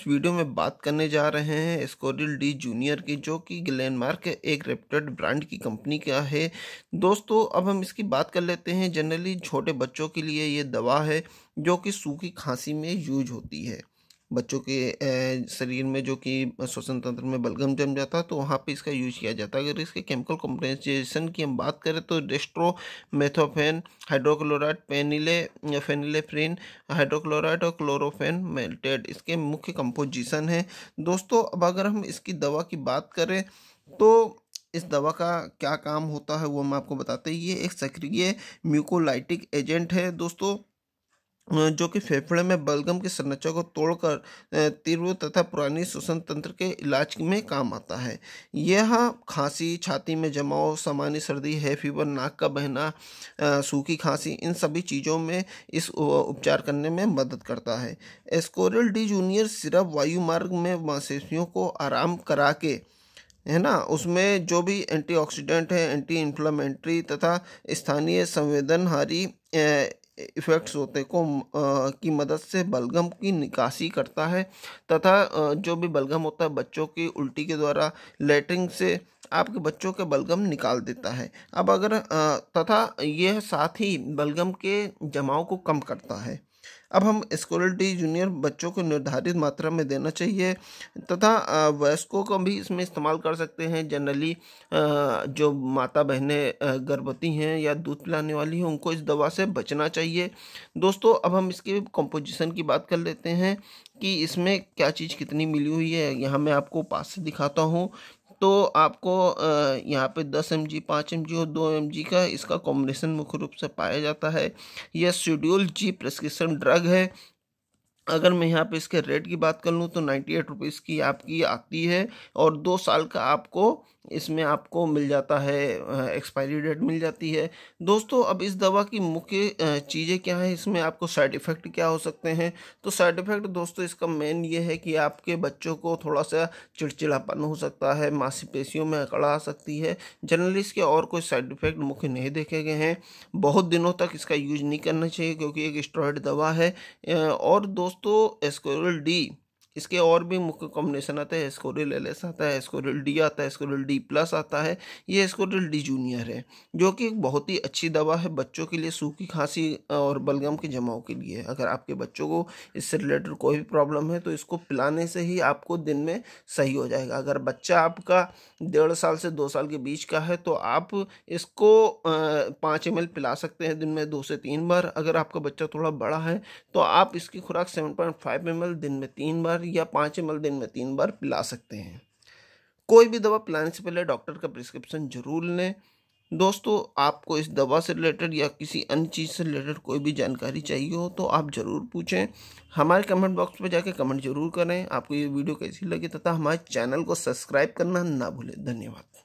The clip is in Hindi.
इस वीडियो में बात करने जा रहे हैं स्कोरिल डी जूनियर की जो कि ग्लेनमार्क एक रेप्टेड ब्रांड की कंपनी का है दोस्तों अब हम इसकी बात कर लेते हैं जनरली छोटे बच्चों के लिए ये दवा है जो कि सूखी खांसी में यूज होती है बच्चों के शरीर में जो कि श्वसन तंत्र में बलगम जम जाता है तो वहाँ पे इसका यूज किया जाता है अगर इसके केमिकल कॉम्प्रेंसेशन की हम बात करें तो डेस्ट्रो मेथोफेन हाइड्रोक्लोराइड पेनिले फेनिलेफ्रिन हाइड्रोक्लोराइड और क्लोरोफेन मेल्टेड इसके मुख्य कंपोजिशन है दोस्तों अब अगर हम इसकी दवा की बात करें तो इस दवा का क्या काम होता है वो हम आपको बताते हैं ये एक सक्रिय म्यूकोलाइटिक एजेंट है दोस्तों जो कि फेफड़े में बलगम की संरचना को तोड़कर तीव्र तथा पुरानी श्वसन तंत्र के इलाज में काम आता है यह खांसी छाती में जमाव सामान्य सर्दी है फीवर नाक का बहना सूखी खांसी इन सभी चीज़ों में इस उपचार करने में मदद करता है एस्कोरल डी जूनियर सिरप वायु मार्ग में मांसेशियों को आराम करा के है ना उसमें जो भी एंटीऑक्सीडेंट है एंटी इन्फ्लामेंट्री तथा स्थानीय संवेदनहारी इफ़ेक्ट्स होते को आ, की मदद से बलगम की निकासी करता है तथा जो भी बलगम होता है बच्चों की उल्टी के द्वारा लेटरिंग से आपके बच्चों का बलगम निकाल देता है अब अगर आ, तथा यह साथ ही बलगम के जमाव को कम करता है अब हम स्कोलिटी जूनियर बच्चों को निर्धारित मात्रा में देना चाहिए तथा वयस्कों को भी इसमें इस्तेमाल कर सकते हैं जनरली जो माता बहनें गर्भवती हैं या दूध पिलाने वाली हैं उनको इस दवा से बचना चाहिए दोस्तों अब हम इसके कंपोजिशन की बात कर लेते हैं कि इसमें क्या चीज़ कितनी मिली हुई है यहाँ मैं आपको पास से दिखाता हूँ तो आपको यहाँ पे 10 एम जी पाँच एम जी और दो एम जी का इसका कॉम्बिनेशन मुख्य रूप से पाया जाता है यह शेड्यूल जी प्रेस्क्रिप्शन ड्रग है अगर मैं यहाँ पे इसके रेट की बात कर लूँ तो नाइन्टी एट रुपीज़ की आपकी आती है और दो साल का आपको इसमें आपको मिल जाता है एक्सपायरी डेट मिल जाती है दोस्तों अब इस दवा की मुख्य चीज़ें क्या हैं इसमें आपको साइड इफ़ेक्ट क्या हो सकते हैं तो साइड इफ़ेक्ट दोस्तों इसका मेन ये है कि आपके बच्चों को थोड़ा सा चिड़चिड़ापन हो सकता है मांसपेशियों में अकड़ा आ सकती है जनरली इसके और कोई साइड इफ़ेक्ट मुख्य नहीं देखे गए हैं बहुत दिनों तक इसका यूज नहीं करना चाहिए क्योंकि एक स्टॉयड दवा है और दोस्त दोस्तों एस्क्यूएल डी इसके और भी मुख्य कॉम्बिनेशन आते हैं एस्कोरिल एल एस आता है एस्कोरिल डी आता है एस्कोरिल डी प्लस आता है ये एस्कोरिल डी जूनियर है जो कि एक बहुत ही अच्छी दवा है बच्चों के लिए सूखी खांसी और बलगम के जमाव के लिए अगर आपके बच्चों को इससे रिलेटेड कोई भी प्रॉब्लम है तो इसको पिलाने से ही आपको दिन में सही हो जाएगा अगर बच्चा आपका डेढ़ साल से दो साल के बीच का है तो आप इसको पाँच एम पिला सकते हैं दिन में दो से तीन बार अगर आपका बच्चा थोड़ा बड़ा है तो आप इसकी खुराक सेवन पॉइंट फाइव एम दिन में तीन बार या पाँच एम दिन में तीन बार पिला सकते हैं कोई भी दवा पिलाने से पहले डॉक्टर का प्रिस्क्रिप्शन जरूर लें दोस्तों आपको इस दवा से रिलेटेड या किसी अन्य चीज़ से रिलेटेड कोई भी जानकारी चाहिए हो तो आप ज़रूर पूछें हमारे कमेंट बॉक्स पर जाकर कमेंट जरूर करें आपको ये वीडियो कैसी लगी तथा हमारे चैनल को सब्सक्राइब करना ना भूलें धन्यवाद